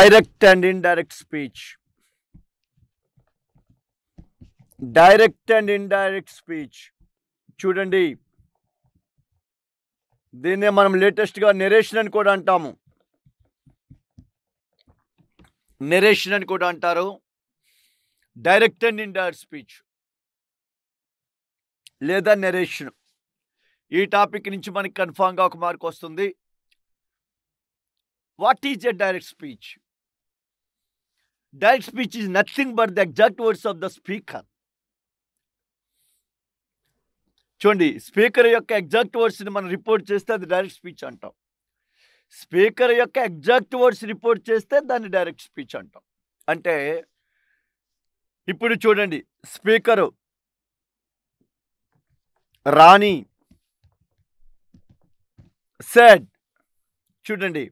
Direct and indirect speech direct and indirect speech చూడండి దీన్నే మనం లేటెస్ట్గా నెరేషన్ అని కూడా అంటాము నెరేషన్ అని కూడా అంటారు డైరెక్ట్ అండ్ ఇండైరెక్ట్ స్పీచ్ లేదా నెరేషన్ ఈ టాపిక్ నుంచి మనకి కన్ఫామ్గా ఒక మార్క్ వస్తుంది what is a direct speech Direct speech is nothing but the exact words of the speaker. చూడండి స్పీకర్ యొక్క ఎగ్జాక్ట్ వర్డ్స్ని మనం రిపోర్ట్ చేస్తే అది డైరెక్ట్ స్పీచ్ అంటాం స్పీకర్ యొక్క ఎగ్జాక్ట్ వర్డ్స్ రిపోర్ట్ చేస్తే దాన్ని డైరెక్ట్ స్పీచ్ అంటాం అంటే ఇప్పుడు చూడండి స్పీకరు రాణి సెడ్ చూడండి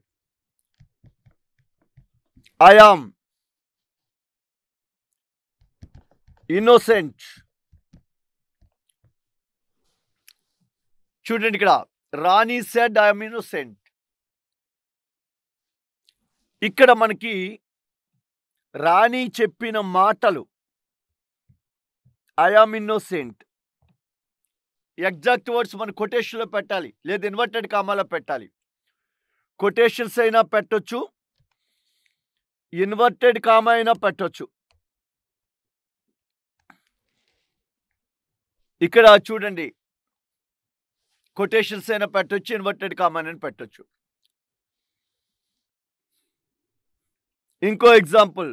ఐ ఆమ్ ఇన్నోసెంట్ చూడండి ఇక్కడ రాణి సెడ్ ఐఎమ్ ఇన్నోసెంట్ ఇక్కడ మనకి రాణి చెప్పిన మాటలు ఐఆమ్ ఇన్నోసెంట్ ఎగ్జాక్ట్ వర్డ్స్ మన కొటేషన్లో పెట్టాలి లేదా ఇన్వర్టెడ్ కామాలో పెట్టాలి కొటేషన్స్ అయినా పెట్టొచ్చు ఇన్వర్టెడ్ కామా అయినా పెట్టొచ్చు ఇక్కడ చూడండి కొటేషన్స్ అయినా పెట్టచ్చు ఇన్వర్టెడ్ కామన్ అని పెట్టచ్చు ఇంకో example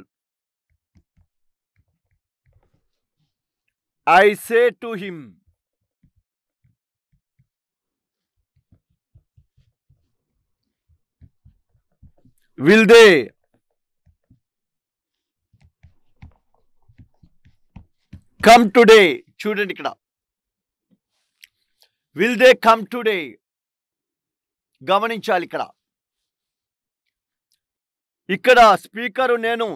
I say to him will they come today చూడండి ఇక్కడ విల్ దే కమ్ టుడే గమనించాలి ఇక్కడ ఇక్కడ స్పీకర్ నేను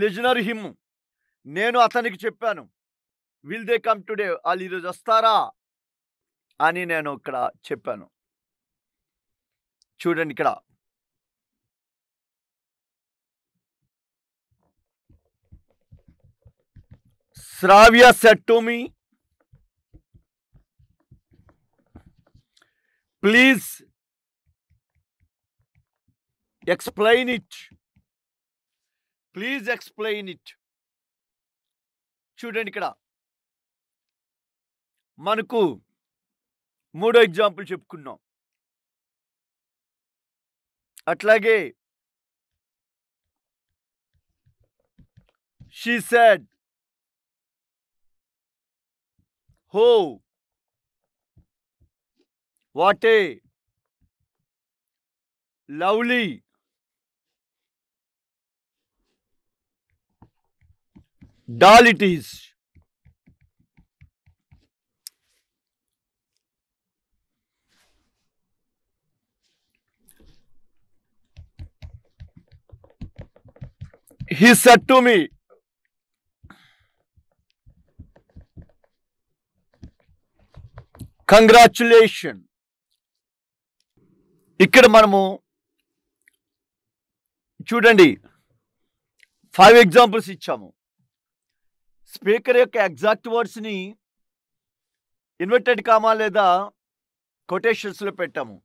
లిజనర్ హిమ్ నేను అతనికి చెప్పాను విల్ దే కమ్ టుడే వాళ్ళు ఈరోజు వస్తారా అని నేను ఇక్కడ చెప్పాను చూడండి ఇక్కడ Shravya said please explain it please explain it చూడండి ఇక్కడ మనకు మూడో ఎగ్జాంపుల్ చెప్పుకున్నాం అట్లాగే she said oh what a lovely doll it is he said to me congratulations ఇక్కడ మనము చూడండి ఫైవ్ ఎగ్జాంపుల్స్ ఇచ్చాము స్పీకర్ యొక్క ఎగ్జాక్ట్ వర్డ్స్ని ఇన్వర్టెడ్ కామా లేదా కొటేషన్స్లో పెట్టాము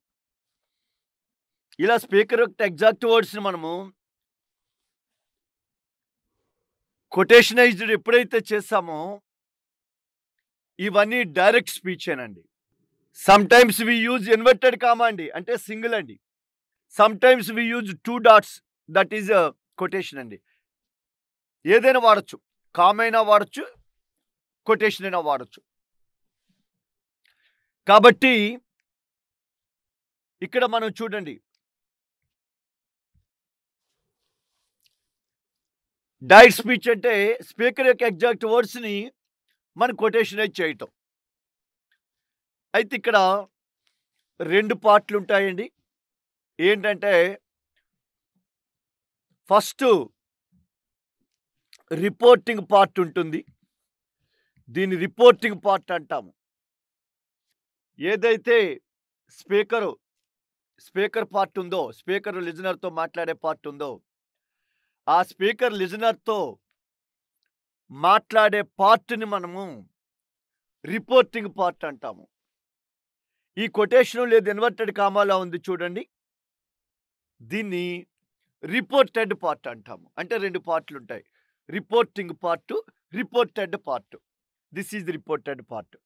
ఇలా స్పీకర్ యొక్క ఎగ్జాక్ట్ వర్డ్స్ని మనము కొటేషనైజ్డ్ ఎప్పుడైతే చేస్తామో ఇవన్నీ డైరెక్ట్ స్పీచ్ అండి sometimes we use inverted comma అండి అంటే సింగిల్ అండి sometimes we use two dots that is quotation అండి ఏదైనా వాడచ్చు కామైనా వాడచ్చు కొటేషన్ అయినా వాడచ్చు కాబట్టి ఇక్కడ మనం చూడండి డైట్ స్పీచ్ అంటే స్పీకర్ యొక్క ఎగ్జాక్ట్ వర్డ్స్ని మనం కొటేషన్ అయితే చేయటం అయితే ఇక్కడ రెండు పార్ట్లు ఉంటాయండి ఏంటంటే ఫస్ట్ రిపోర్టింగ్ పార్ట్ ఉంటుంది దీని రిపోర్టింగ్ పార్ట్ అంటాము ఏదైతే స్పీకరు స్పీకర్ పార్ట్ ఉందో స్పీకర్ లిజనర్తో మాట్లాడే పార్ట్ ఉందో ఆ స్పీకర్ లిజనర్తో మాట్లాడే పార్ట్ని మనము రిపోర్టింగ్ పార్ట్ అంటాము ఈ కొటేషన్ లేదు ఇన్వర్టెడ్ కామాలో ఉంది చూడండి దీన్ని రిపోర్టెడ్ పార్ట్ అంటాము అంటే రెండు పార్ట్లు ఉంటాయి reporting part reported part this is reported part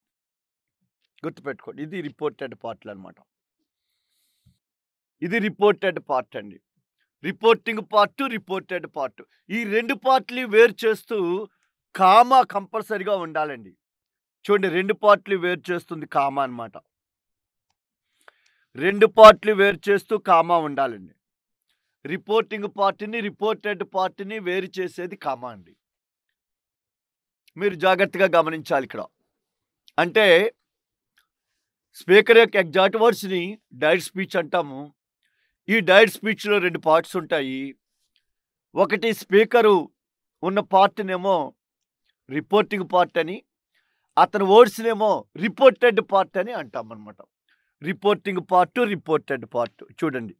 గుర్తుపెట్టుకోండి ఇది రిపోర్టెడ్ పార్ట్లు అనమాట ఇది రిపోర్టెడ్ పార్ట్ అండి రిపోర్టింగ్ పార్ట్ రిపోర్టెడ్ పార్ట్ ఈ రెండు పార్ట్లు వేరు చేస్తూ కామా కంపల్సరిగా ఉండాలండి చూడండి రెండు పార్ట్లు వేరు చేస్తుంది కామా అనమాట రెండు పార్ట్లు వేరు చేస్తూ కామా ఉండాలండి రిపోర్టింగ్ పార్టీని రిపోర్టెడ్ పార్టీని వేరు చేసేది కామా అండి మీరు జాగ్రత్తగా గమనించాలి ఇక్కడ అంటే స్పీకర్ యొక్క ఎగ్జాక్ట్ వర్డ్స్ని డైట్ స్పీచ్ అంటాము ఈ డైట్ స్పీచ్లో రెండు పార్ట్స్ ఉంటాయి ఒకటి స్పీకరు ఉన్న పార్టీనేమో రిపోర్టింగ్ పార్ట్ అని అతని వర్డ్స్నేమో రిపోర్టెడ్ పార్ట్ అని అంటాం అనమాట రిపోర్టింగ్ పార్ట్ రిపోర్టెడ్ పార్ట్ చూడండి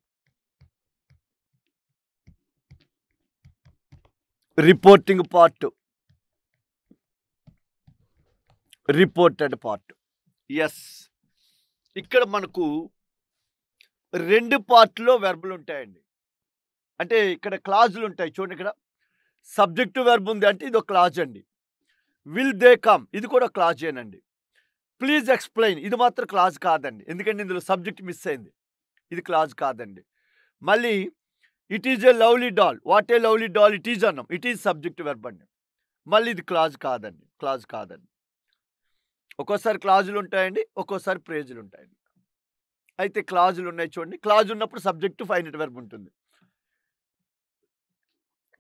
reporting part reported part yes ఇక్కడ మనకు రెండు పార్ట్లో వెర్బులు ఉంటాయండి అంటే ఇక్కడ క్లాజులు ఉంటాయి చూడండి ఇక్కడ సబ్జెక్టు వెర్బ్ ఉంది అంటే ఇది ఒక క్లాజ్ అండి విల్ దే కమ్ ఇది కూడా క్లాజేనండి ప్లీజ్ ఎక్స్ప్లెయిన్ ఇది మాత్రం క్లాజ్ కాదండి ఎందుకంటే ఇందులో సబ్జెక్ట్ మిస్ అయింది ఇది క్లాజ్ కాదండి మళ్ళీ it is a lovely doll what a lovely doll it is అన్నాం ఇట్ ఈజ్ సబ్జెక్ట్ వెర్బండి మళ్ళీ ఇది క్లాజ్ కాదండి క్లాజ్ కాదండి ఒక్కోసారి క్లాజులు ఉంటాయండి ఒక్కోసారి ప్రేజులు ఉంటాయండి అయితే క్లాజులు ఉన్నాయి చూడండి క్లాజ్ ఉన్నప్పుడు సబ్జెక్ట్ ఫైనట్ వెర్బ్ ఉంటుంది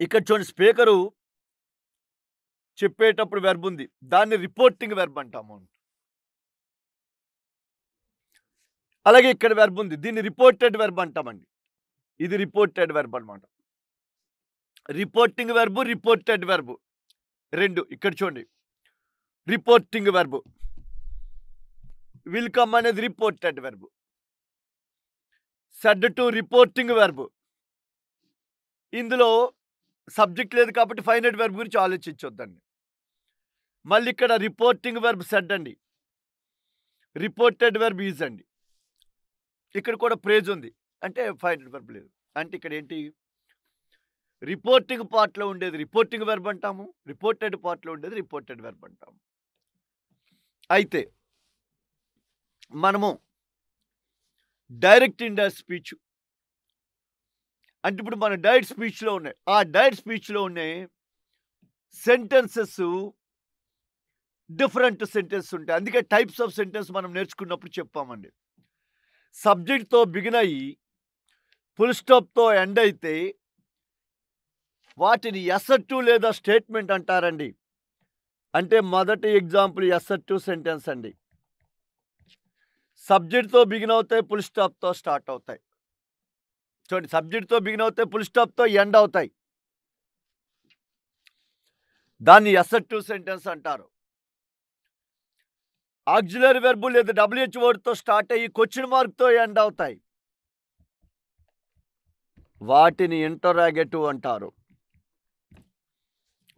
ఇక్కడ చూడండి స్పీకరు చెప్పేటప్పుడు వెర్బ్ ఉంది దాన్ని రిపోర్టింగ్ వెర్బ్ అంటాము అలాగే ఇక్కడ వెర్బ్ ఉంది దీన్ని రిపోర్టెడ్ వెర్బ్ అంటామండి ఇది రిపోర్టెడ్ వెర్బ్ అనమాట రిపోర్టింగ్ వెర్బు రిపోర్టెడ్ వెర్బు రెండు ఇక్కడ చూడండి రిపోర్టింగ్ వెర్బు విల్ కమ్ అనేది reported verb said to reporting verb ఇందులో సబ్జెక్ట్ లేదు కాబట్టి ఫైనైట్ వెర్బ్ గురించి ఆలోచించొద్దండి మళ్ళీ ఇక్కడ రిపోర్టింగ్ వెర్బ్ సెడ్ అండి రిపోర్టెడ్ వెర్బ్ ఈజ్ అండి ఇక్కడ కూడా ప్రేజ్ ఉంది అంటే ఫైవ్ హండ్రెడ్ లేదు అంటే ఇక్కడ ఏంటి రిపోర్టింగ్ పార్ట్లో ఉండేది రిపోర్టింగ్ వెర్బ్ అంటాము రిపోర్టెడ్ పార్ట్లో ఉండేది రిపోర్టెడ్ వెర్బ్ అంటాము అయితే మనము డైరెక్ట్ ఇండర్ స్పీచ్ అంటే ఇప్పుడు మన డైరెక్ట్ స్పీచ్లో ఉన్నాయి ఆ డైరెక్ట్ స్పీచ్లో ఉన్నాయి సెంటెన్సెస్ డిఫరెంట్ సెంటెన్స్ ఉంటాయి అందుకే టైప్స్ ఆఫ్ సెంటెన్స్ మనం నేర్చుకున్నప్పుడు చెప్పామండి సబ్జెక్ట్తో బిగిన్ అయ్యి ఫుల్ స్టాప్తో ఎండ్ అయితే వాటిని ఎస్సట్టు లేదా స్టేట్మెంట్ అంటారండి అంటే మొదటి ఎగ్జాంపుల్ ఎస్సట్టు సెంటెన్స్ అండి సబ్జెక్ట్తో బిగిన్ అవుతాయి ఫుల్ స్టాప్తో స్టార్ట్ అవుతాయి చూడండి సబ్జెక్ట్తో బిగిన్ అవుతాయి ఫుల్ స్టాప్తో ఎండ్ అవుతాయి దాన్ని ఎస్సట్టు సెంటెన్స్ అంటారు ఆక్సిలరీ వెర్బు లేదా డబ్ల్యూహెచ్ వర్డ్తో స్టార్ట్ అయ్యి క్వశ్చన్ మార్క్తో ఎండ్ అవుతాయి వాటిని ఇంటరాగేటివ్ అంటారు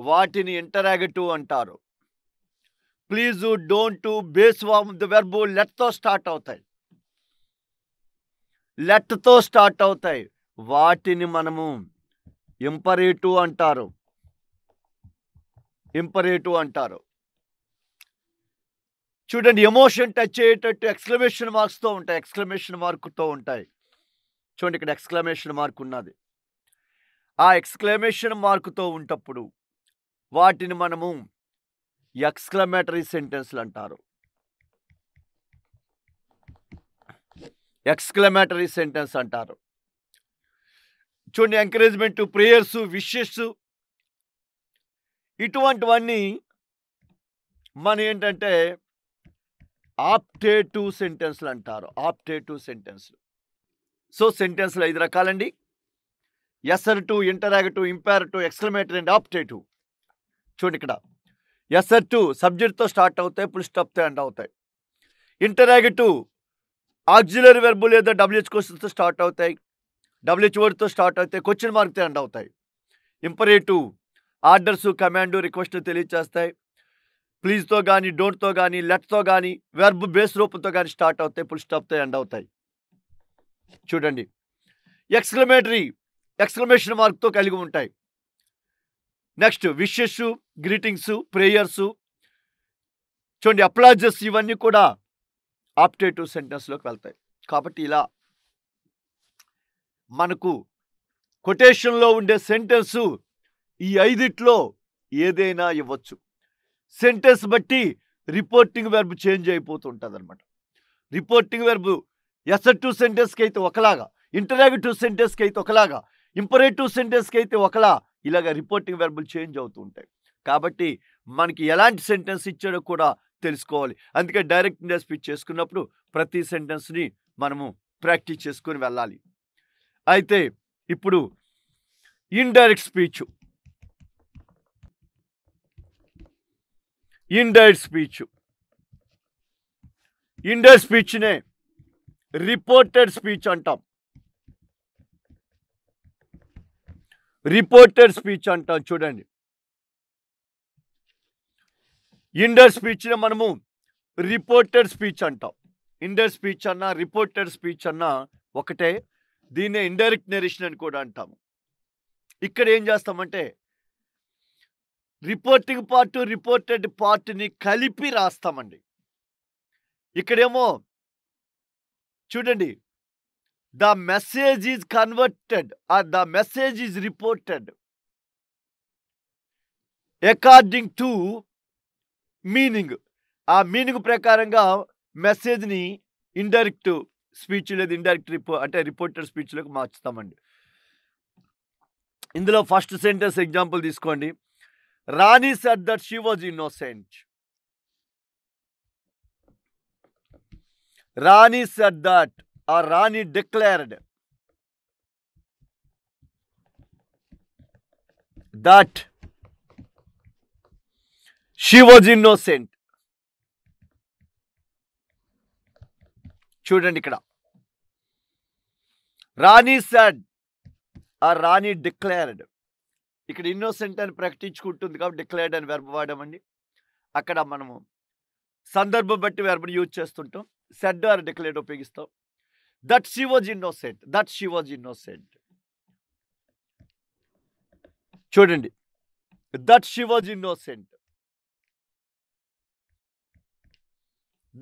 వాటిని ఇంటరాగేటివ్ అంటారు ప్లీజ్ డోంట్ బేస్ వామ్ ద వెర్బు లెట్తో స్టార్ట్ అవుతాయి లెట్తో స్టార్ట్ అవుతాయి వాటిని మనము ఇంపరేటివ్ అంటారు ఇంపరేటివ్ అంటారు చూడండి ఎమోషన్ టచ్ అయ్యేటట్టు ఎక్స్క్లమేషన్ మార్క్స్తో ఉంటాయి ఎక్స్క్లమేషన్ మార్కుతో ఉంటాయి చూడండి ఇక్కడ ఎక్స్క్లమేషన్ మార్క్ ఉన్నది ఆ ఎక్స్క్లమేషన్ మార్కుతో ఉంటప్పుడు వాటిని మనము ఎక్స్క్లమేటరీ సెంటెన్స్లు అంటారు ఎక్స్క్లమేటరీ సెంటెన్స్ అంటారు చూడండి ఎంకరేజ్మెంట్ ప్రేయర్స్ విషెస్ ఇటువంటివన్నీ మన ఏంటంటే ఆప్టేటివ్ సెంటెన్స్లు అంటారు ఆప్టేటివ్ సెంటెన్స్లు సో సెంటెన్స్లు ఐదు రకాలండి టు interrogative imperative exclamatory and optative చూడండి ఇక్కడ టు సబ్జెక్ట్తో స్టార్ట్ అవుతాయి ఫుల్ స్టాప్తో ఎండ్ అవుతాయి ఇంటరాగటివ్ ఆక్సిలరీ వెర్బు లేదా డబ్ల్యూహెచ్ క్వశ్చన్తో స్టార్ట్ అవుతాయి డబ్ల్యూహెచ్ వర్డ్తో స్టార్ట్ అవుతాయి క్వశ్చన్ మార్క్తో ఎండ్ అవుతాయి ఇంపరేటివ్ ఆర్డర్సు కమాండు రిక్వెస్ట్ తెలియచేస్తాయి ప్లీజ్తో కానీ డోంట్తో కానీ లెట్తో కానీ వెర్బ్ బేస్ రూపంతో కానీ స్టార్ట్ అవుతాయి ఫుల్ స్టాప్తో ఎండ్ అవుతాయి చూడండి ఎక్స్క్లమేటరీ ఎక్స్క్లమేషన్ మార్క్తో కలిగి ఉంటాయి నెక్స్ట్ విషెస్ గ్రీటింగ్స్ ప్రేయర్స్ చూడండి అప్లాజెస్ ఇవన్నీ కూడా ఆప్టేటివ్ సెంటెన్స్లోకి వెళ్తాయి కాబట్టి ఇలా మనకు కొటేషన్లో ఉండే సెంటెన్సు ఈ ఐదిట్లో ఏదైనా ఇవ్వచ్చు సెంటెన్స్ బట్టి రిపోర్టింగ్ వెర్బ్ చేంజ్ అయిపోతుంటుంది అనమాట రిపోర్టింగ్ వెర్బ్ ఎసర్టివ్ సెంటెన్స్కి అయితే ఒకలాగా ఇంటరాగేటివ్ సెంటెన్స్కి అయితే ఒకలాగా ఇంపరేటివ్ సెంటెన్స్కి అయితే ఒకలా ఇలాగ రిపోర్టింగ్ వెర్బులు చేంజ్ అవుతూ ఉంటాయి కాబట్టి మనకి ఎలాంటి సెంటెన్స్ ఇచ్చాడో కూడా తెలుసుకోవాలి అందుకే డైరెక్ట్ స్పీచ్ చేసుకున్నప్పుడు ప్రతి సెంటెన్స్ని మనము ప్రాక్టీస్ చేసుకొని వెళ్ళాలి అయితే ఇప్పుడు indirect speech ఇండైడ్ speech ఇండైడ్ స్పీచ్నే reported speech అంటాం రిపోర్టెడ్ స్పీచ్ అంటాం చూడండి ఇండర్ స్పీచ్నే మనము రిపోర్టెడ్ స్పీచ్ అంటాం ఇండర్ స్పీచ్ అన్నా రిపోర్టెడ్ స్పీచ్ అన్నా ఒకటే దీన్నే ఇండైరెక్ట్ నెరేషన్ అని కూడా అంటాము ఇక్కడ ఏం చేస్తామంటే రిపోర్టింగ్ పార్ట్ రిపోర్టెడ్ పార్ట్ని కలిపి రాస్తామండి ఇక్కడేమో చూడండి the message is converted or the message is reported according to meaning ఆ మీనింగ్ ప్రకారంగా మెసేజ్ని ఇండైరెక్ట్ స్పీచ్ లేదు ఇండైరెక్ట్ రిపో అంటే రిపోర్టెడ్ స్పీచ్లోకి మార్చుతామండి ఇందులో ఫస్ట్ సెంటెన్స్ ఎగ్జాంపుల్ తీసుకోండి Rani said that she was innocent. Rani said that, or Rani declared that she was innocent. చూడండి ఇక్కడ రాణి సెడ్ ఆ రాణి డిక్లేర్డ్ ఇక్కడ ఇన్నోసెంట్ అని ప్రకటించుకుంటుంది కాబట్టి డిక్లేర్డ్ అని వెర్బ వాడమండి అక్కడ మనము సందర్భం బట్టి వెర్బను యూజ్ చేస్తుంటాం సెడ్ ఆర్ డిక్లేర్డ్ ఉపయోగిస్తాం that she was innocent that she was innocent చూడండి that she was innocent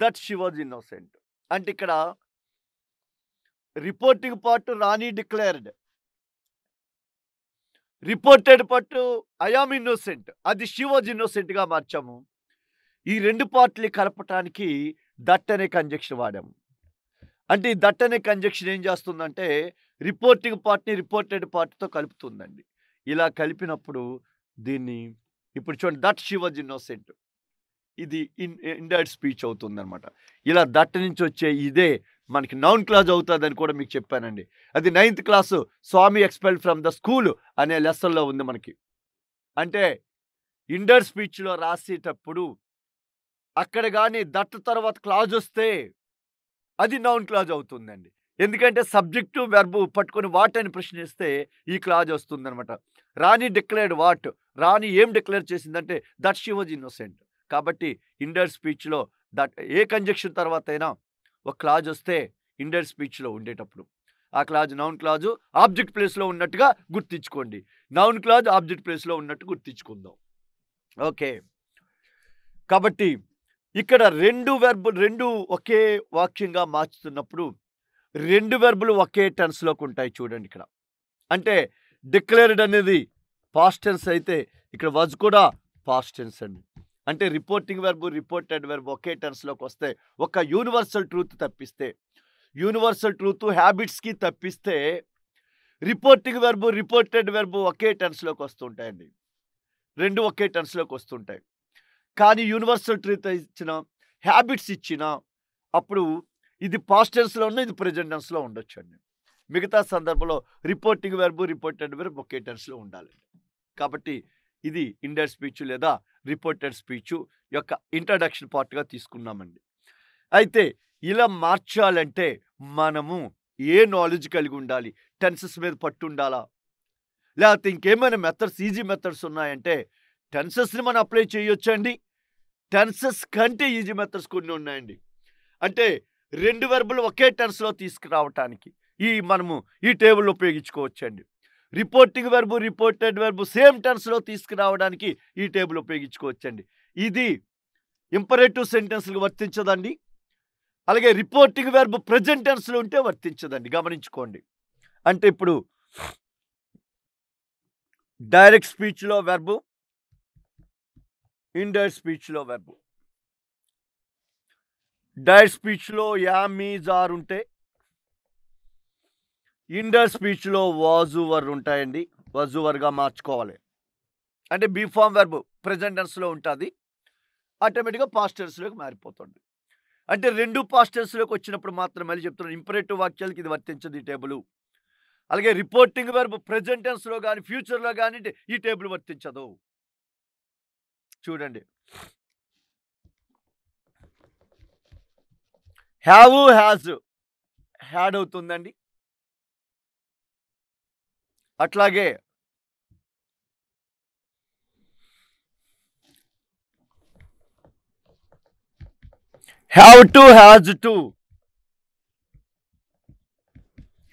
that she was innocent అంటే ఇక్కడ reporting part Rani declared reported part I am innocent అది షీవాజ్ ఇన్నోసెంట్గా మార్చాము ఈ రెండు పార్ట్లు కలపటానికి దట్ అనే కంజక్షన్ వాడాము అంటే ఈ దట్ అనే కంజక్షన్ ఏం చేస్తుందంటే రిపోర్టింగ్ పార్ట్ని రిపోర్టెడ్ పార్ట్తో కలుపుతుందండి ఇలా కలిపినప్పుడు దీన్ని ఇప్పుడు చూడండి దట్ షీవాజ్ ఇన్నోసెంట్ ఇది ఇన్ ఇండైరెక్ట్ స్పీచ్ అవుతుందన్నమాట ఇలా దట్ నుంచి వచ్చే ఇదే మనకి నౌన్ క్లాజ్ అవుతుందని కూడా మీకు చెప్పానండి అది ninth class Swami expelled from the school అనే లెసన్లో ఉంది మనకి అంటే ఇండర్ స్పీచ్లో రాసేటప్పుడు అక్కడ కానీ దట్ తర్వాత క్లాజ్ వస్తే అది నౌన్ క్లాజ్ అవుతుందండి ఎందుకంటే సబ్జెక్టు వెర్బు పట్టుకొని వాట్ అని ప్రశ్నిస్తే ఈ క్లాజ్ వస్తుందనమాట రాణి డిక్లేర్డ్ వాట్ రాణి ఏం డిక్లేర్ చేసిందంటే దట్ షీ వాజ్ ఇన్నోసెంట్ కాబట్టి ఇండర్ స్పీచ్లో దట్ ఏ కంజక్షన్ తర్వాత అయినా ఒక క్లాజ్ వస్తే ఇండర్ స్పీచ్లో ఉండేటప్పుడు ఆ క్లాజ్ నౌన్ క్లాజు ఆబ్జెక్ట్ ప్లేస్లో ఉన్నట్టుగా గుర్తించుకోండి నౌన్ క్లాజ్ ఆబ్జెక్ట్ ప్లేస్లో ఉన్నట్టు గుర్తించుకుందాం ఓకే కాబట్టి ఇక్కడ రెండు వెర్బు రెండు ఒకే వాక్యంగా మార్చుతున్నప్పుడు రెండు వెర్బులు ఒకే టెన్స్లోకి ఉంటాయి చూడండి ఇక్కడ అంటే డిక్లేర్డ్ అనేది పాస్ట్ టెన్స్ అయితే ఇక్కడ వాజ్ కూడా పాస్ట్ టెన్స్ అండి అంటే రిపోర్టింగ్ వెర్బ్ రిపోర్టెడ్ వెర్బ్ ఒకే టర్మ్స్లోకి వస్తే ఒక యూనివర్సల్ ట్రూత్ తప్పిస్తే యూనివర్సల్ ట్రూత్ హ్యాబిట్స్కి తప్పిస్తే రిపోర్టింగ్ వెర్బ్ రిపోర్టెడ్ వెర్బ్ ఒకే టర్మ్స్లోకి వస్తుంటాయండి రెండు ఒకే టర్మ్స్లోకి వస్తుంటాయి కానీ యూనివర్సల్ ట్రూత్ ఇచ్చిన హ్యాబిట్స్ ఇచ్చిన అప్పుడు ఇది పాస్టెన్స్లో టెన్స్లో ఉన్న ఇది ప్రజెంట్ టెన్స్లో ఉండొచ్చు అండి మిగతా సందర్భంలో రిపోర్టింగ్ వెర్బు రిపోర్టెడ్ వెర్బు ఒకే టెన్స్లో ఉండాలండి కాబట్టి ఇది ఇండర్ స్పీచ్ లేదా రిపోర్టెడ్ స్పీచ్ యొక్క ఇంట్రడక్షన్ పార్ట్గా తీసుకున్నామండి అయితే ఇలా మార్చాలంటే మనము ఏ నాలెడ్జ్ కలిగి ఉండాలి టెన్సెస్ మీద పట్టు ఉండాలా లేకపోతే ఇంకేమైనా మెథడ్స్ ఈజీ మెథడ్స్ ఉన్నాయంటే టెన్సెస్ని మనం అప్లై చేయొచ్చండి టెన్సెస్ కంటే ఈజీ మెథడ్స్ కొన్ని ఉన్నాయండి అంటే రెండు వెర్బులు ఒకే టెన్స్లో తీసుకురావటానికి ఈ మనము ఈ టేబుల్ ఉపయోగించుకోవచ్చండి reporting verb reported verb same టెన్స్లో తీసుకురావడానికి ఈ టేబుల్ ఉపయోగించుకోవచ్చండి ఇది ఇంపరేటివ్ సెంటెన్స్లు వర్తించదండి అలాగే రిపోర్టింగ్ వెర్బు ప్రజెంట్ టెన్స్లో ఉంటే వర్తించదండి గమనించుకోండి అంటే ఇప్పుడు డైరెక్ట్ స్పీచ్లో వెర్బు ఇండైరెక్ట్ స్పీచ్లో వెర్బు డైరెక్ట్ స్పీచ్లో యామీజార్ ఉంటే ఇండర్ స్పీచ్లో వాజు వర్ ఉంటాయండి వాజు వర్గా మార్చుకోవాలి అంటే బీఫామ్ వెర్బ్ ప్రజెంటెన్స్లో ఉంటుంది ఆటోమేటిక్గా పాస్టర్స్లోకి మారిపోతుంది అంటే రెండు పాస్టర్స్లోకి వచ్చినప్పుడు మాత్రం మళ్ళీ చెప్తున్నాను ఇంపరేటివ్ వాక్యాలకి ఇది వర్తించదు ఈ టేబుల్ అలాగే రిపోర్టింగ్ వెర్బ్ ప్రజెంటెన్స్లో కానీ ఫ్యూచర్లో కానీ ఈ టేబుల్ వర్తించదు చూడండి హ్యావ్ హ్యాజ్ హ్యాడ్ అవుతుందండి అట్లాగే have to has to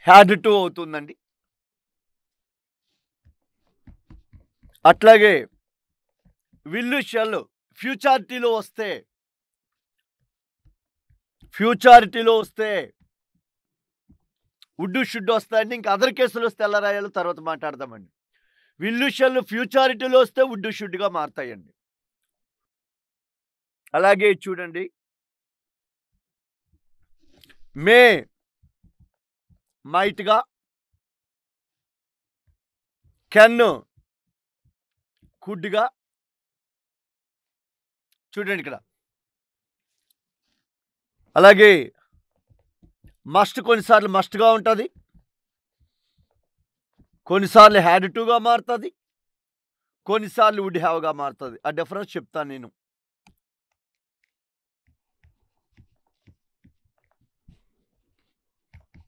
had to అవుతుందండి అట్లాగే విల్లు షెల్ ఫ్యూచారిటీలో వస్తే ఫ్యూచారిటీలో వస్తే ఉడ్డు షుడ్డు వస్తాయండి ఇంకా అదర్ కేసులు వస్తే ఎల్లరాయాలు తర్వాత మాట్లాడదామండి విల్లు షెల్లు ఫ్యూచారిటీలో వస్తే ఉడ్డు షుడ్డుగా మారుతాయండి అలాగే చూడండి మే మైట్గా కెన్ కుడ్గా చూడండి ఇక్కడ అలాగే మస్ట్ కొన్నిసార్లు మస్ట్గా ఉంటుంది కొన్నిసార్లు హ్యాడ్ టుగా మారుతుంది కొన్నిసార్లు వుడ్ హ్యావ్గా మారుతుంది ఆ డిఫరెన్స్ చెప్తాను నేను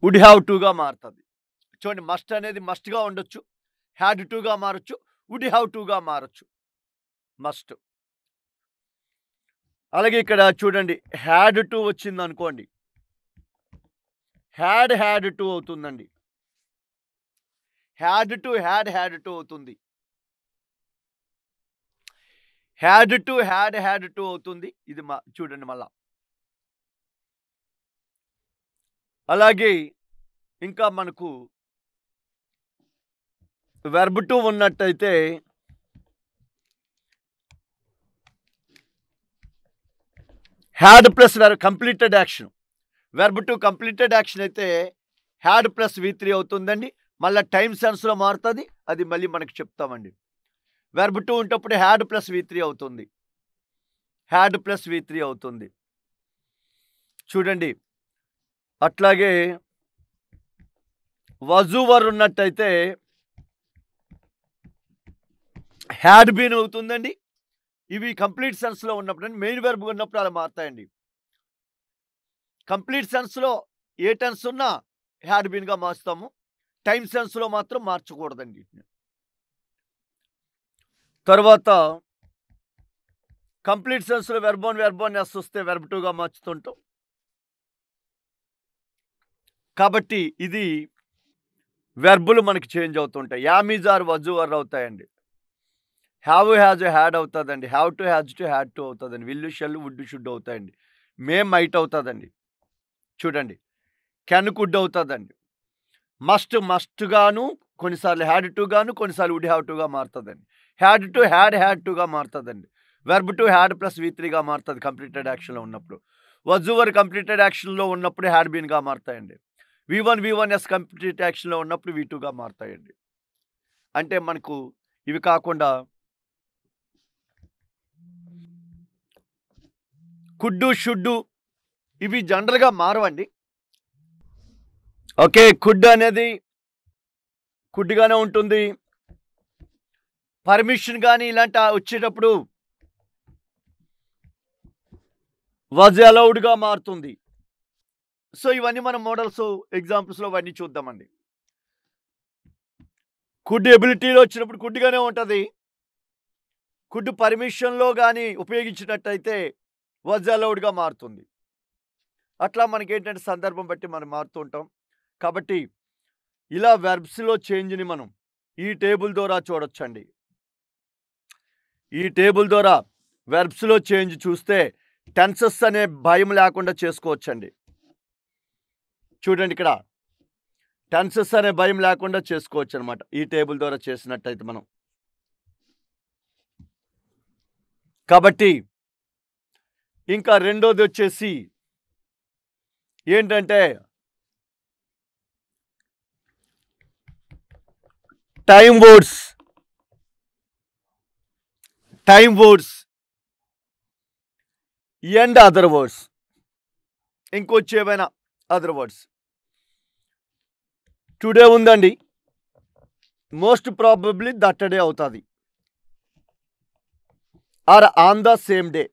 వుడ్ హ్యావ్ టుగా మారుతుంది చూడండి మస్ట్ అనేది మస్ట్గా ఉండొచ్చు హ్యాడ్ టుగా మారచ్చు వుడ్ హ్యావ్ టుగా మారచ్చు మస్ట్ అలాగే ఇక్కడ చూడండి హ్యాడ్ టు వచ్చింది అనుకోండి హ్యాడ్ హ్యాడ్ టు అవుతుందండి had to had had to అవుతుంది had to had had to అవుతుంది ఇది మా చూడండి మళ్ళా అలాగే ఇంకా మనకు వెర్బ్ టు ఉన్నట్టయితే హ్యాడ్ ప్లస్ వెర్ completed action verb two completed action అయితే హ్యాడ్ ప్లస్ వి త్రీ అవుతుందండి మళ్ళీ టైం సెన్స్లో మారుతుంది అది మళ్ళీ మనకు చెప్తామండి వెర్బ్ టూ ఉంటప్పుడు హ్యాడ్ ప్లస్ వి త్రీ అవుతుంది హ్యాడ్ ప్లస్ వి త్రీ అవుతుంది చూడండి అట్లాగే వజూవర్ ఉన్నట్టయితే హ్యాడ్ బీన్ అవుతుందండి ఇవి కంప్లీట్ సెన్స్లో ఉన్నప్పుడు మెయిన్ వెర్బ్ ఉన్నప్పుడు అలా మారుతాయండి కంప్లీట్ సెన్స్లో ఏ టెన్స్ ఉన్నా హ్యాడ్ బీన్గా మార్చుతాము టైం సెన్స్లో మాత్రం మార్చకూడదండి తర్వాత కంప్లీట్ సెన్స్లో వెర్బోన్ వెర్బోన్ ఎస్ వస్తే వెర్బ్ టూగా మార్చుతుంటాం కాబట్టి ఇది వెర్బులు మనకి చేంజ్ అవుతుంటాయి యామీజ్ ఆర్ వజు ఆర్ అవుతాయండి హ్యావ్ హ్యాజ్ హ్యాడ్ అవుతుందండి have to has to had to అవుతుందండి విల్లు షెల్ వుడ్ షుడ్ అవుతాయండి మేం మైట్ అవుతుందండి చూడండి కెన్ కుడ్ అవుతుందండి మస్ట్ మస్ట్గాను కొన్నిసార్లు హ్యాడ్ గాను కొన్నిసార్లు వుడ్ హ్యావ్ టుగా మారుతుందండి హ్యాడ్ టు హ్యాడ్ హ్యాడ్ టుగా మారుతుందండి verb to had plus V త్రీగా మారుతుంది కంప్లీటెడ్ యాక్షన్లో ఉన్నప్పుడు వజువర్ కంప్లీటెడ్ యాక్షన్లో ఉన్నప్పుడు హ్యాడ్ బీన్గా మారుతాయండి V one V one S completed యాక్షన్లో ఉన్నప్పుడు వి టూగా మారుతాయండి అంటే మనకు ఇవి కాకుండా కుడ్డు షుడ్డు ఇవి జనరల్గా మారవండి ఓకే కుడ్ అనేది కుడ్గానే ఉంటుంది పర్మిషన్ కానీ ఇలాంటి వచ్చేటప్పుడు వాజ్ అలౌడ్గా మారుతుంది సో ఇవన్నీ మనం మోడల్స్ ఎగ్జాంపుల్స్లో అవన్నీ చూద్దామండి కుడ్ ఎబిలిటీలో వచ్చినప్పుడు కుడ్గానే ఉంటుంది కుడ్ పర్మిషన్లో కానీ ఉపయోగించినట్టయితే వాజ్ అలౌడ్గా మారుతుంది అట్లా మనకి ఏంటంటే సందర్భం బట్టి మనం మారుతూ ఉంటాం కాబట్టి ఇలా వెర్బ్స్లో చేంజ్ని మనం ఈ టేబుల్ ద్వారా చూడొచ్చండి ఈ టేబుల్ ద్వారా వెర్బ్స్లో చేంజ్ చూస్తే టెన్సెస్ అనే భయం లేకుండా చేసుకోవచ్చండి చూడండి ఇక్కడ టెన్సెస్ అనే భయం లేకుండా చేసుకోవచ్చు అనమాట ఈ టేబుల్ ద్వారా చేసినట్టయితే మనం కాబట్టి ఇంకా రెండోది వచ్చేసి ఏంటంటే time words time words and other words ఇంకొచ్చేవైనా అదర్ వర్డ్స్ టుడే ఉందండి మోస్ట్ ప్రాబబ్లీ దట్టడే డే అవుతుంది or on the same day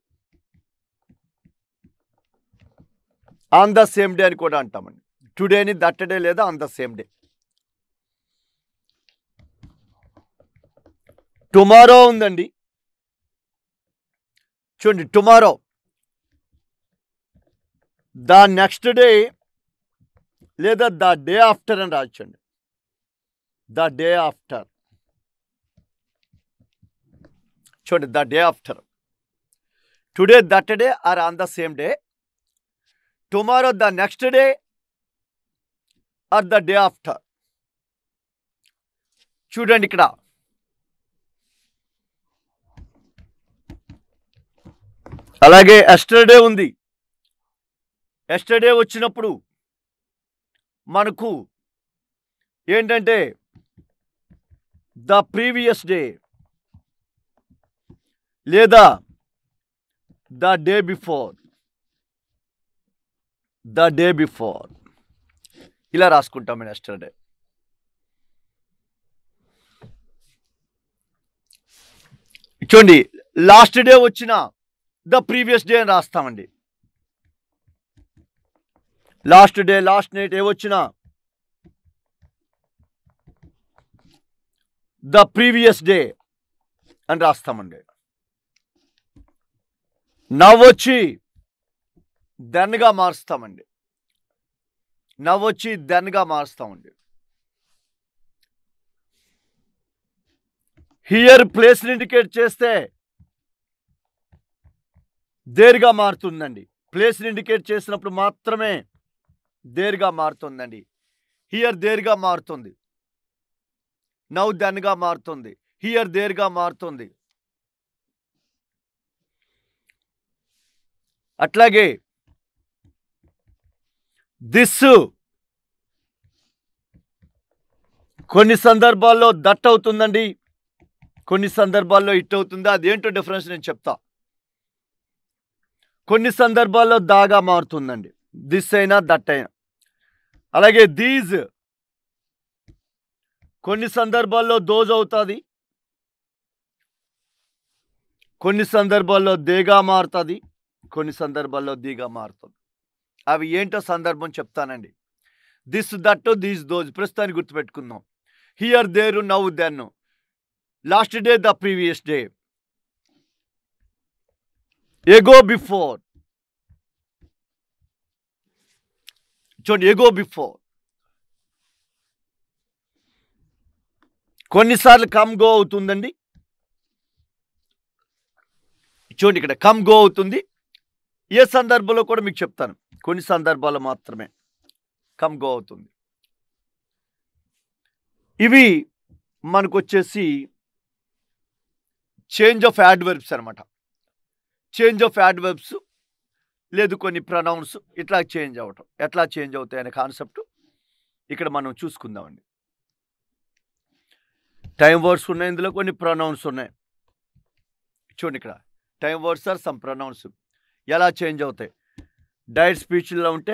on the same day అని కూడా అంటామండి టుడేని దట్ డే లేదా on the same day tomorrow ఉందండి చూడండి టుమారో ద నెక్స్ట్ డే లేదా ద డే ఆఫ్టర్ అని రాచండి ద డే ఆఫ్టర్ చూడండి the day after today that day or on the same day tomorrow the next day or the day after చూడండి ఇక్కడ అలాగే yesterday ఉంది ఎస్టర్డే వచ్చినప్పుడు మనకు ఏంటంటే ద ప్రీవియస్ డే లేదా the day before the day before ఇలా రాసుకుంటాం నెక్స్ట్ డే చూడండి లాస్ట్ డే వచ్చిన ద ప్రీవియస్ డే అని రాస్తామండి లాస్ట్ డే లాస్ట్ నైట్ వచ్చిన ద ప్రీవియస్ డే అని రాస్తామండి నవ్వొచ్చి ధన్గా మారుస్తామండి నవ్వొచ్చి ధన్గా మారుస్తామండి హియర్ ప్లేస్ని ఇండికేట్ చేస్తే దేర్గా మారుతుందండి ప్లేస్ని ఇండికేట్ చేసినప్పుడు మాత్రమే దేర్గా మారుతుందండి హియర్ దేర్గా మారుతుంది నవ్ దెన్గా మారుతుంది హియర్ దేర్గా మారుతుంది అట్లాగే దిస్సు కొన్ని సందర్భాల్లో దట్ అవుతుందండి కొన్ని సందర్భాల్లో ఇట్ అవుతుంది అదేంటో డిఫరెన్స్ నేను చెప్తా కొన్ని సందర్భాల్లో దాగా మారుతుందండి దిస్ అయినా దట్ అయినా అలాగే దీజ్ కొన్ని సందర్భాల్లో దోజ్ అవుతుంది కొన్ని సందర్భాల్లో దేగా మారుతుంది కొన్ని సందర్భాల్లో దీగా మారుతుంది అవి ఏంటో సందర్భం చెప్తానండి దిస్ దట్ దీస్ దోజ్ ప్రస్తుతాన్ని గుర్తుపెట్టుకుందాం here there now then last day the previous day ago before చూడండి ఎగో బిఫోర్ కొన్నిసార్లు కమ్ గో అవుతుందండి చూడండి ఇక్కడ కమ్ గో అవుతుంది ఏ సందర్భంలో కూడా మీకు చెప్తాను కొన్ని సందర్భాల్లో మాత్రమే కమ్ గో అవుతుంది ఇవి మనకు వచ్చేసి చేంజ్ ఆఫ్ యాడ్వర్బ్స్ అనమాట చేంజ్ ఆఫ్ యాడ్వర్బ్స్ లేదు కొన్ని ప్రొనౌన్స్ ఇట్లా చేంజ్ అవటం ఎట్లా చేంజ్ అవుతాయి అనే కాన్సెప్ట్ ఇక్కడ మనం చూసుకుందామండి టైం వర్డ్స్ ఉన్నాయి ఇందులో కొన్ని ప్రొనౌన్స్ ఉన్నాయి చూడండి ఇక్కడ time words or some pronouns ఎలా చేంజ్ అవుతాయి డైరెక్ట్ స్పీచ్లో ఉంటే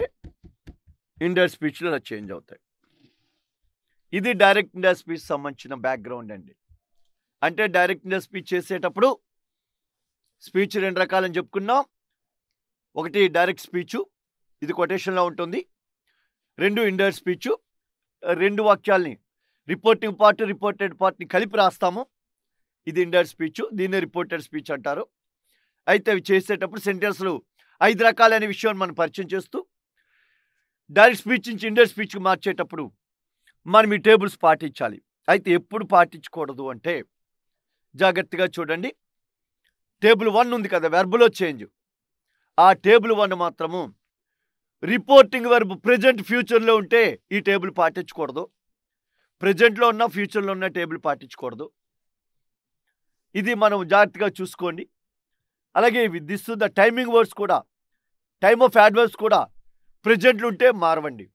ఇండైరెక్ట్ స్పీచ్లో అలా చేంజ్ అవుతాయి ఇది డైరెక్ట్ ఇండైరెక్ట్ స్పీచ్ సంబంధించిన బ్యాక్గ్రౌండ్ అండి అంటే డైరెక్ట్ ఇండైరెక్ట్ స్పీచ్ చేసేటప్పుడు స్పీచ్ రెండు రకాలని చెప్పుకున్నాం ఒకటి డైరెక్ట్ స్పీచు ఇది కొటేషన్లో ఉంటుంది రెండు ఇండోర్ స్పీచు రెండు వాక్యాల్ని రిపోర్టింగ్ పార్ట్ రిపోర్టెడ్ పార్ట్ని కలిపి రాస్తాము ఇది ఇండైరెక్ట్ స్పీచ్ దీన్ని రిపోర్టెడ్ స్పీచ్ అంటారు అయితే అవి చేసేటప్పుడు సెంటెన్స్లు ఐదు రకాలైన విషయాన్ని మనం పరిచయం చేస్తూ డైరెక్ట్ స్పీచ్ నుంచి ఇండైరెక్ట్ స్పీచ్కి మార్చేటప్పుడు మనం ఈ టేబుల్స్ పాటించాలి అయితే ఎప్పుడు పాటించకూడదు అంటే జాగ్రత్తగా చూడండి టేబుల్ వన్ ఉంది కదా వెర్బులో చేంజ్ ఆ టేబుల్ వన్ మాత్రము రిపోర్టింగ్ వెర్బు ప్రజెంట్ ఫ్యూచర్లో ఉంటే ఈ టేబుల్ పాటించకూడదు ప్రజెంట్లో ఉన్న ఫ్యూచర్లో ఉన్న టేబుల్ పాటించకూడదు ఇది మనం జాగ్రత్తగా చూసుకోండి అలాగే దిస్ ద టైమింగ్ వర్డ్స్ కూడా టైమ్ ఆఫ్ యాడ్వర్స్ కూడా ప్రెజెంట్లు ఉంటే మారవండి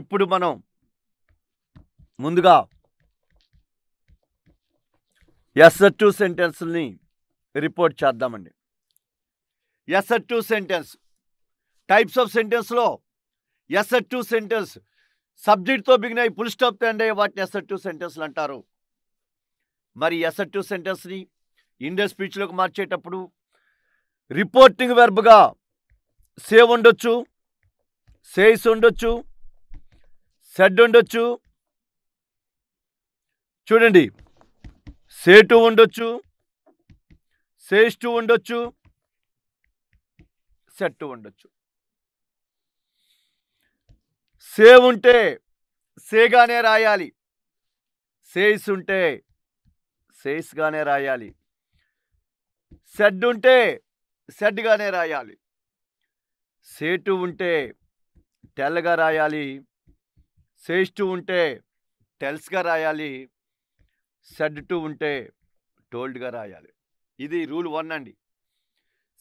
ఇప్పుడు మనం ముందుగా ఎస్ఆర్ టూ సెంటెన్స్ని రిపోర్ట్ చేద్దామండి assertive sentence types of సెంటెన్స్లో ఎస్ఆర్ టూ సెంటెన్స్ సబ్జెక్ట్తో బిగినాయి పుల్ స్టాప్ తండే వాటిని ఎస్ఆర్ టూ సెంటెన్స్లు అంటారు మరి ఎస్ఆర్ టూ సెంటెన్స్ని ఇండియా స్పీచ్లోకి మార్చేటప్పుడు రిపోర్టింగ్ వెర్బ్గా సేవ్ ఉండొచ్చు సేస్ ఉండొచ్చు సెడ్ ఉండొచ్చు చూడండి సే ఉండొచ్చు సేస్ ఉండొచ్చు సెట్ ఉండొచ్చు సేవ్ ఉంటే సేగానే రాయాలి సేస్ ఉంటే సేస్గానే రాయాలి సెడ్ ఉంటే సెడ్గానే రాయాలి సేటు ఉంటే తెల్లగా రాయాలి సేస్టు ఉంటే టెల్స్గా రాయాలి సెడ్ టు ఉంటే టోల్డ్గా రాయాలి ఇది రూల్ వన్ అండి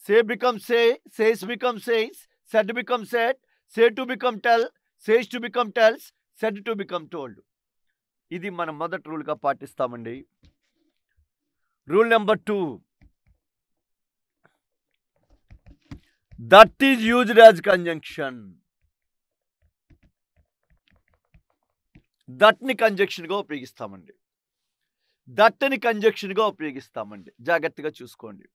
say become say says become says said become said say to become tell says to become tells said to become told ఇది మనం మొదటి రూల్గా పాటిస్తామండి rule number two that is used as conjunction దట్ని కంజక్షన్గా ఉపయోగిస్తామండి దట్టని కంజక్షన్గా ఉపయోగిస్తామండి జాగ్రత్తగా చూసుకోండి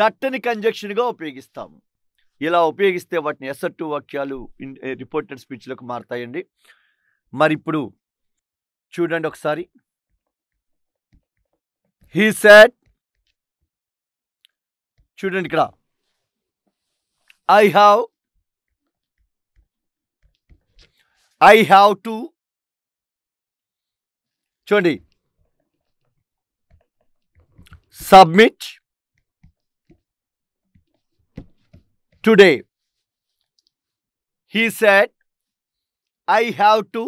దట్టని కంజక్షన్గా ఉపయోగిస్తాము ఇలా ఉపయోగిస్తే వాటిని ఎసట్టు వాక్యాలు రిపోర్టెడ్ స్పీచ్లకు మారుతాయండి మరి ఇప్పుడు చూడండి ఒకసారి హీ సాడ్ చూడండి ఇక్కడ I have I have to చూడండి submit today he said I have to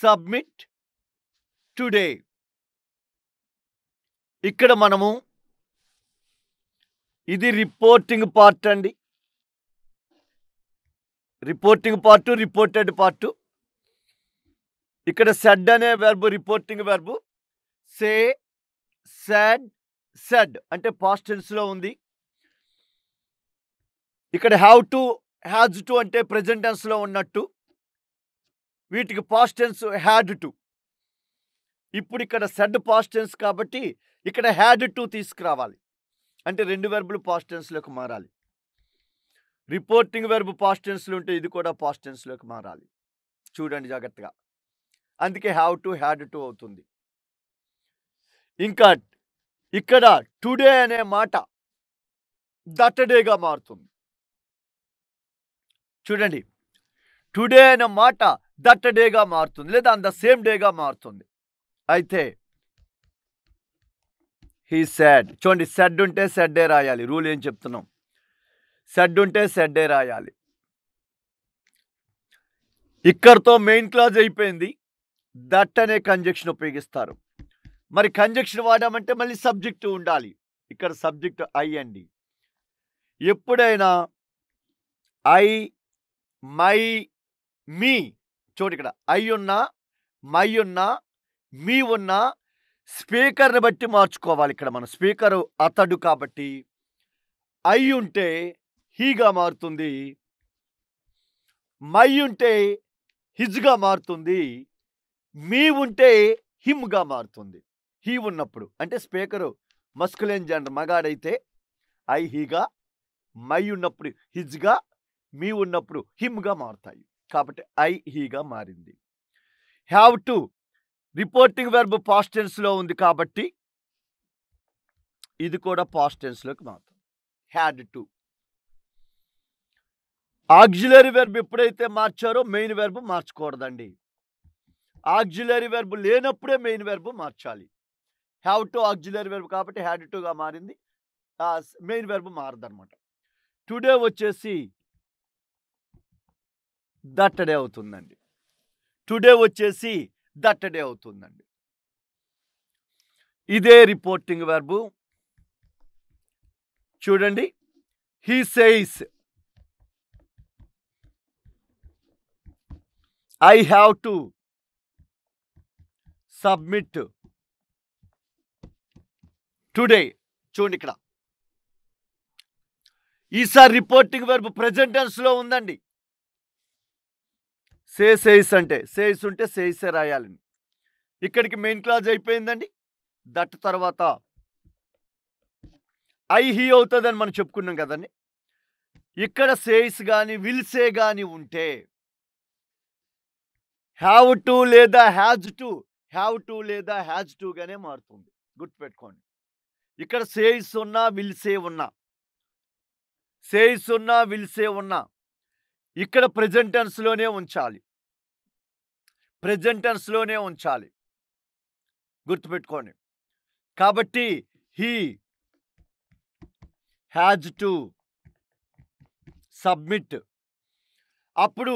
submit today ఇక్కడ మనము ఇది రిపోర్టింగ్ పార్ట్ అండి రిపోర్టింగ్ పార్టు రిపోర్టెడ్ పార్టు ఇక్కడ సెడ్ అనే verb reporting verb say said said అంటే పాస్టెన్స్లో ఉంది ఇక్కడ హ్యావ్ టు హ్యాజ్ టు అంటే ప్రజెంట్ ఉన్నట్టు వీటికి పాస్టెన్స్ హ్యాడ్ టు ఇప్పుడు ఇక్కడ సెడ్ పాస్టెన్స్ కాబట్టి ఇక్కడ హ్యాడ్ టు తీసుకురావాలి అంటే రెండు వెర్బులు పాస్టెన్స్లోకి మారాలి రిపోర్టింగ్ వెర్బ్ పాస్టెన్స్లు ఉంటే ఇది కూడా పాస్టెన్స్లోకి మారాలి చూడండి జాగ్రత్తగా అందుకే హ్యావ్ టు హ్యాడ్ టు అవుతుంది ఇంకా ఇక్కడ టుడే అనే మాట దట్టడేగా మారుతుంది చూడండి టుడే అనే మాట దట్టడేగా మారుతుంది లేదా అంత ద సేమ్ డేగా మారుతుంది అయితే హీ సెడ్ చూడండి సెడ్ ఉంటే సెడ్డే రాయాలి రూల్ ఏం చెప్తున్నాం సెడ్ ఉంటే సెడ్డే రాయాలి ఇక్కడతో మెయిన్ క్లాజ్ అయిపోయింది దట్ అనే కంజక్షన్ ఉపయోగిస్తారు మరి కంజక్షన్ వాడామంటే మళ్ళీ సబ్జెక్టు ఉండాలి ఇక్కడ సబ్జెక్ట్ ఐ అండి ఎప్పుడైనా ఐ మై మీ చూడు ఇక్కడ ఐ ఉన్నా మై ఉన్నా మీ ఉన్నా స్పీకర్ని బట్టి మార్చుకోవాలి ఇక్కడ మనం స్పీకరు అతడు కాబట్టి ఐ ఉంటే హీగా మారుతుంది మై ఉంటే హిజ్గా మారుతుంది మీ ఉంటే హిమ్గా మారుతుంది హీ ఉన్నప్పుడు అంటే స్పీకరు మస్కులేన్ జెండర్ మగాడైతే ఐ హీగా మై ఉన్నప్పుడు హిజ్గా మీ ఉన్నప్పుడు హిమ్గా మారుతాయి కాబట్టి ఐ హీగా మారింది హ్యావ్ టు రిపోర్టింగ్ వెర్బ్ పాస్టెన్స్లో ఉంది కాబట్టి ఇది కూడా పాస్టెన్స్లోకి మారుతుంది హ్యాడ్ టు ఆక్జిలరీ వెర్బ్ ఎప్పుడైతే మార్చారో మెయిన్ వెర్బ్ మార్చకూడదండి ఆక్జిలరీ వెర్బ్ లేనప్పుడే మెయిన్ వెర్బ్ మార్చాలి హ్యావ్ టు ఆక్జిలరీ వెర్బ్ కాబట్టి హ్యాడ్ టుగా మారింది మెయిన్ వెర్బ్ మారదనమాట టుడే వచ్చేసి దట్టడే అవుతుందండి టుడే వచ్చేసి దట్టడే అవుతుందండి ఇదే రిపోర్టింగ్ వెర్బు చూడండి he says I have to submit today చూడండి ఇక్కడ ఈసారి రిపోర్టింగ్ వెర్బ్ ప్రజెంటెన్స్లో ఉందండి సే సేస్ అంటే సేస్ ఉంటే సేసే రాయాలండి ఇక్కడికి మెయిన్ క్లాజ్ అయిపోయిందండి దట్ తర్వాత ఐ హీ అవుతుందని మనం చెప్పుకున్నాం కదండి ఇక్కడ సేస్ కానీ విల్సే కానీ ఉంటే హ్యావ్ టు లేదా హ్యాజ్ టు హ్యావ్ టు లేదా హ్యాజ్ టుగానే మారుతుంది గుర్తుపెట్టుకోండి ఇక్కడ సేయిస్ ఉన్నా విల్సే ఉన్నా సేయిస్ ఉన్నా విల్సే ఉన్నా ఇక్కడ ప్రజెంటెన్స్లోనే ఉంచాలి ప్రజెంటెన్స్లోనే ఉంచాలి గుర్తుపెట్టుకోండి కాబట్టి హీ హ్యాజ్ టు సబ్మిట్ అప్పుడు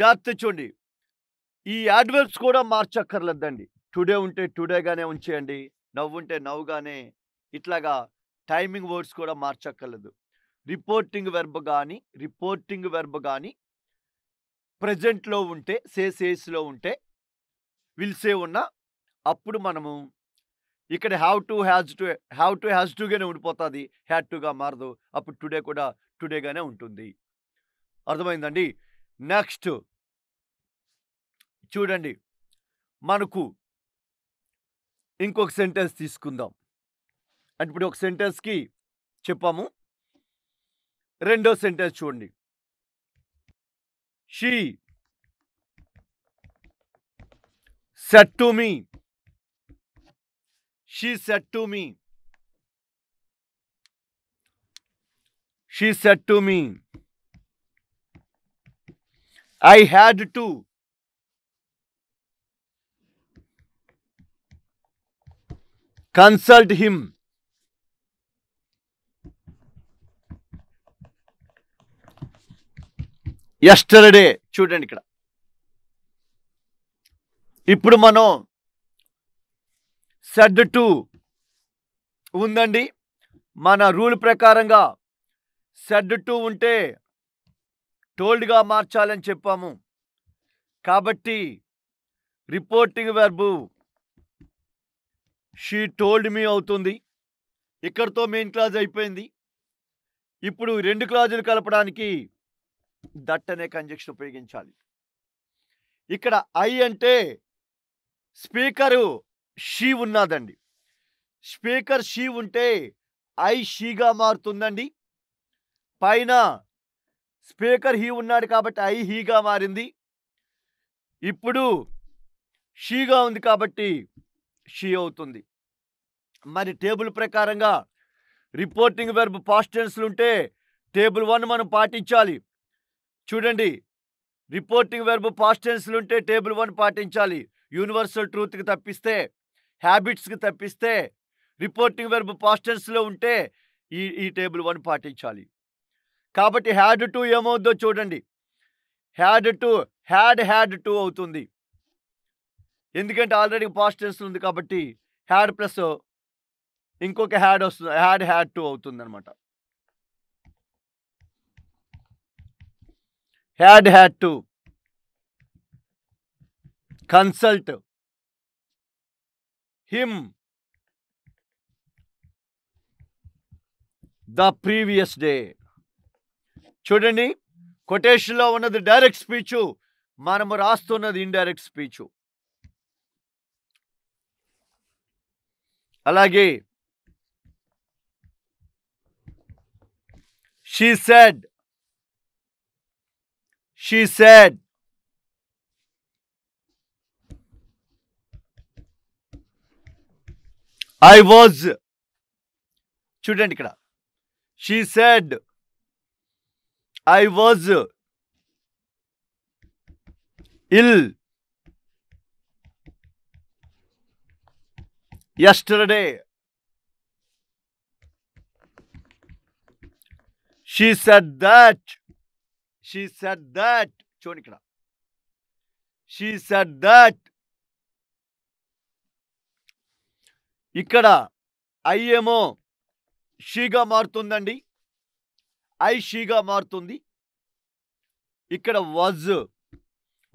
జాగ్రత్త చూడండి ఈ యాడ్వర్బ్స్ కూడా మార్చక్కర్లేదండి టుడే ఉంటే టుడేగానే ఉంచేయండి నవ్వు ఉంటే నవ్వుగానే ఇట్లాగా టైమింగ్ వర్డ్స్ కూడా మార్చక్కర్లేదు రిపోర్టింగ్ వెర్బ్ కానీ రిపోర్టింగ్ వెర్బ్ కానీ ప్రజెంట్లో ఉంటే సేసేస్లో ఉంటే విల్సే ఉన్న అప్పుడు మనము ఇక్కడ have to has to have to has టుగానే ఉండిపోతుంది హ్యాడ్ టుగా మారదు అప్పుడు టుడే కూడా టుడేగానే ఉంటుంది అర్థమైందండి నెక్స్ట్ చూడండి మనకు ఇంకొక సెంటెన్స్ తీసుకుందాం అంటే ఇప్పుడు ఒక సెంటెన్స్కి చెప్పాము రెండో సెంటెన్స్ చూడండి she said to me she said to me she said to me I had to consult him yesterday చూడండి ఇక్కడ ఇప్పుడు మనం సెడ్ టు ఉందండి మన రూల్ ప్రకారంగా సెడ్ టు ఉంటే టోల్డ్గా మార్చాలని చెప్పాము కాబట్టి reporting verb she told me అవుతుంది ఇక్కడితో మెయిన్ క్లాజ్ అయిపోయింది ఇప్పుడు రెండు క్లాజులు కలపడానికి దట్ అనే కంజక్షన్ ఉపయోగించాలి ఇక్కడ ఐ అంటే స్పీకరు షీ ఉన్నదండి స్పీకర్ షీ ఉంటే ఐ షీగా మారుతుందండి పైన స్పీకర్ హీ ఉన్నాడు కాబట్టి ఐ హీగా మారింది ఇప్పుడు షీగా ఉంది కాబట్టి షీ అవుతుంది మరి టేబుల్ ప్రకారంగా రిపోర్టింగ్ వెర్బ్ పాస్టెన్స్లు ఉంటే టేబుల్ వన్ మనం పాటించాలి చూడండి రిపోర్టింగ్ వెర్బ్ పాస్టెన్స్లు ఉంటే టేబుల్ వన్ పాటించాలి యూనివర్సల్ ట్రూత్కి తప్పిస్తే హ్యాబిట్స్కి తప్పిస్తే రిపోర్టింగ్ వెర్బ్ పాస్టెన్స్లో ఉంటే ఈ ఈ టేబుల్ వన్ పాటించాలి కాబట్టి హ్యాడ్ టు ఏమవుద్దో చూడండి had to had had to అవుతుంది ఎందుకంటే ఆల్రెడీ పాస్ట్ చేస్తుంది కాబట్టి హ్యాడ్ ప్లస్ ఇంకొక హ్యాడ్ వస్తుంది హ్యాడ్ హ్యాడ్ టు అవుతుంది అనమాట had had to consult him the previous day చూడండి కొటేషన్లో ఉన్నది డైరెక్ట్ స్పీచు మనము రాస్తున్నది ఇండైరెక్ట్ స్పీచు అలాగే she said she said I was చూడండి ఇక్కడ she said I was ill yesterday. She said that. She said that. చూడండి ఇక్కడ షీ సెడ్ దట్ ఇక్కడ ఐ ఏమో షీగా మారుతుందండి ఐషీగా మారుతుంది ఇక్కడ వజ్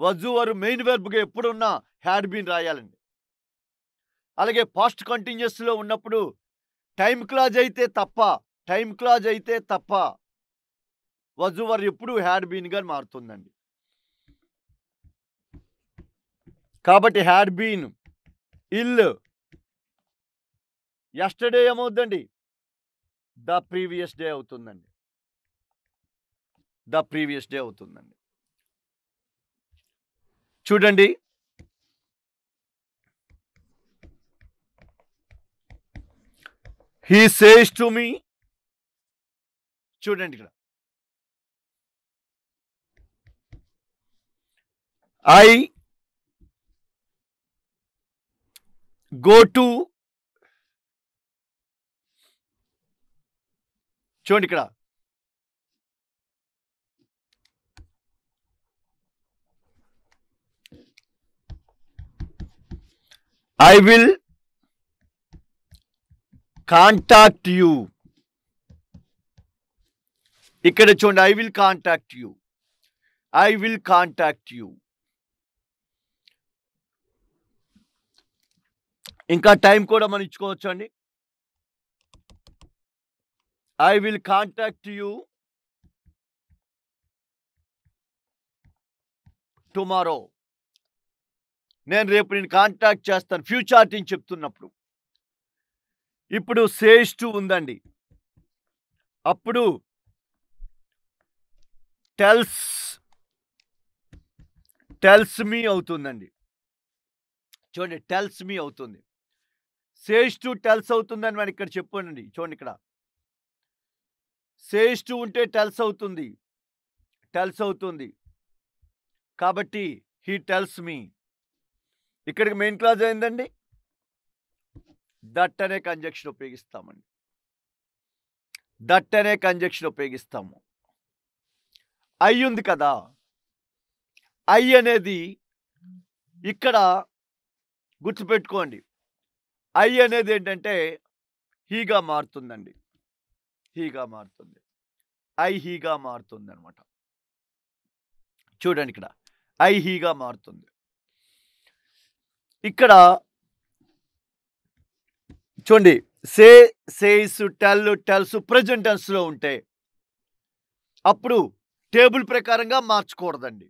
వజు వారు మెయిన్ వెర్బ్గా ఎప్పుడున్నా హ్యాడ్ బీన్ రాయాలండి అలాగే పాస్ట్ కంటిన్యూస్లో ఉన్నప్పుడు టైం క్లాజ్ అయితే తప్ప టైం క్లాజ్ అయితే తప్ప వజు వారు ఎప్పుడు హ్యాడ్ బీన్గా మారుతుందండి కాబట్టి హ్యాడ్ బీన్ ఇల్ ఎస్టర్డే ఏమవుద్దండి ద ప్రీవియస్ డే అవుతుందండి ద ప్రీవియస్ డే అవుతుందండి చూడండి హీ సేస్ టు మీ చూడండి ఇక్కడ ఐ గో టు చూడండి ఇక్కడ ఐ విల్ కాంటాక్ట్ యూ ఇక్కడ చూడండి I will contact you I will contact you ఇంకా టైం కూడా మనం ఇచ్చుకోవచ్చు అండి I will contact you tomorrow నేను రేపు నేను కాంటాక్ట్ చేస్తాను ఫ్యూచర్ టీని చెప్తున్నప్పుడు ఇప్పుడు సేజ్ టూ ఉందండి అప్పుడు టెల్స్ టెల్స్ మీ అవుతుందండి చూడండి టెల్స్ మీ అవుతుంది సేజ్ టూ టెల్స్ అవుతుందని మనం ఇక్కడ చెప్పండి చూడండి ఇక్కడ సేజ్ టూ ఉంటే టెల్స్ అవుతుంది టెల్స్ అవుతుంది కాబట్టి హీ టెల్స్ మీ ఇక్కడికి మెయిన్ క్లాజ్ అయిందండి దట్ అనే కంజక్షన్ ఉపయోగిస్తామండి దట్ అనే కంజక్షన్ ఉపయోగిస్తాము ఐ ఉంది కదా ఐ అనేది ఇక్కడ గుర్తుపెట్టుకోండి ఐ అనేది ఏంటంటే హీగా మారుతుందండి హీగా మారుతుంది ఐ హీగా మారుతుంది అనమాట చూడండి ఇక్కడ ఐ హీగా మారుతుంది ఇక్కడ చూడండి say says tell tells present ఉంటే అప్పుడు టేబుల్ ప్రకారంగా మార్చకూడదండి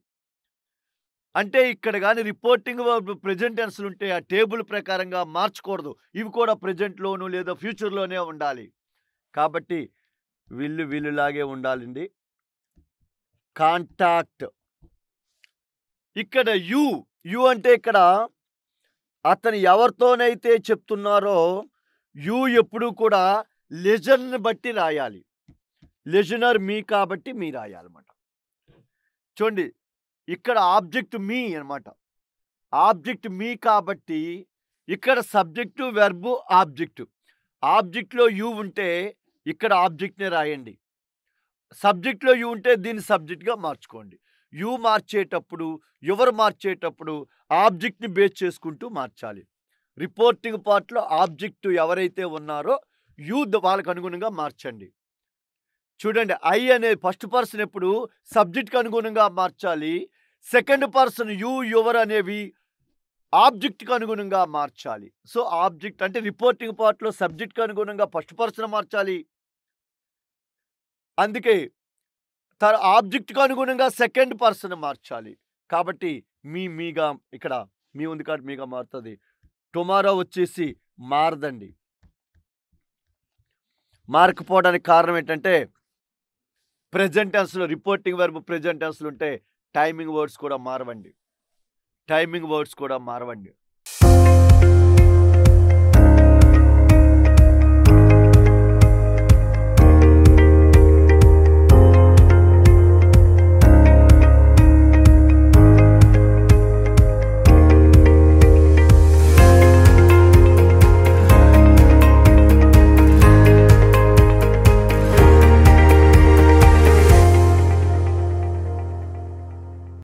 అంటే ఇక్కడ కానీ రిపోర్టింగ్ ప్రజెంట్ ఉంటే ఆ టేబుల్ ప్రకారంగా మార్చకూడదు ఇవి కూడా ప్రజెంట్లోను లేదా ఫ్యూచర్లోనే ఉండాలి కాబట్టి వీళ్ళు వీళ్ళులాగే ఉండాలండి కాంటాక్ట్ ఇక్కడ యు యు అంటే ఇక్కడ అతను ఎవరితోనైతే చెప్తున్నారో యు ఎప్పుడు కూడా లెజర్ని బట్టి రాయాలి లెజనర్ మీ కాబట్టి మీ రాయాలన్నమాట చూడండి ఇక్కడ ఆబ్జెక్ట్ మీ అనమాట ఆబ్జెక్ట్ మీ కాబట్టి ఇక్కడ సబ్జెక్టు వెర్బు ఆబ్జెక్టు ఆబ్జెక్ట్లో యు ఉంటే ఇక్కడ ఆబ్జెక్ట్ని రాయండి సబ్జెక్ట్లో యు ఉంటే దీన్ని సబ్జెక్ట్గా మార్చుకోండి యూ మార్చేటప్పుడు ఎవరు మార్చేటప్పుడు ఆబ్జెక్ట్ని బేస్ చేసుకుంటూ మార్చాలి రిపోర్టింగ్ పార్ట్లో ఆబ్జెక్ట్ ఎవరైతే ఉన్నారో యూ వాళ్ళకు అనుగుణంగా మార్చండి చూడండి ఐ అనే ఫస్ట్ పర్సన్ ఎప్పుడు సబ్జెక్ట్కి అనుగుణంగా మార్చాలి సెకండ్ పర్సన్ యూ యువర్ అనేవి ఆబ్జెక్ట్కి అనుగుణంగా మార్చాలి సో ఆబ్జెక్ట్ అంటే రిపోర్టింగ్ పార్ట్లో సబ్జెక్ట్కి అనుగుణంగా ఫస్ట్ పర్సన్ మార్చాలి అందుకే తన ఆబ్జెక్ట్కు అనుగుణంగా సెకండ్ పర్సన్ మార్చాలి కాబట్టి మీ మీగా ఇక్కడ మీ ఉంది కాబట్టి మీగా మారుతుంది టుమారో వచ్చేసి మారదండి మారకపోవడానికి కారణం ఏంటంటే ప్రజెంట్ టెన్స్లో రిపోర్టింగ్ వరకు ప్రజెంట్ టెన్స్లు ఉంటే టైమింగ్ వర్డ్స్ కూడా మారవండి టైమింగ్ వర్డ్స్ కూడా మారవండి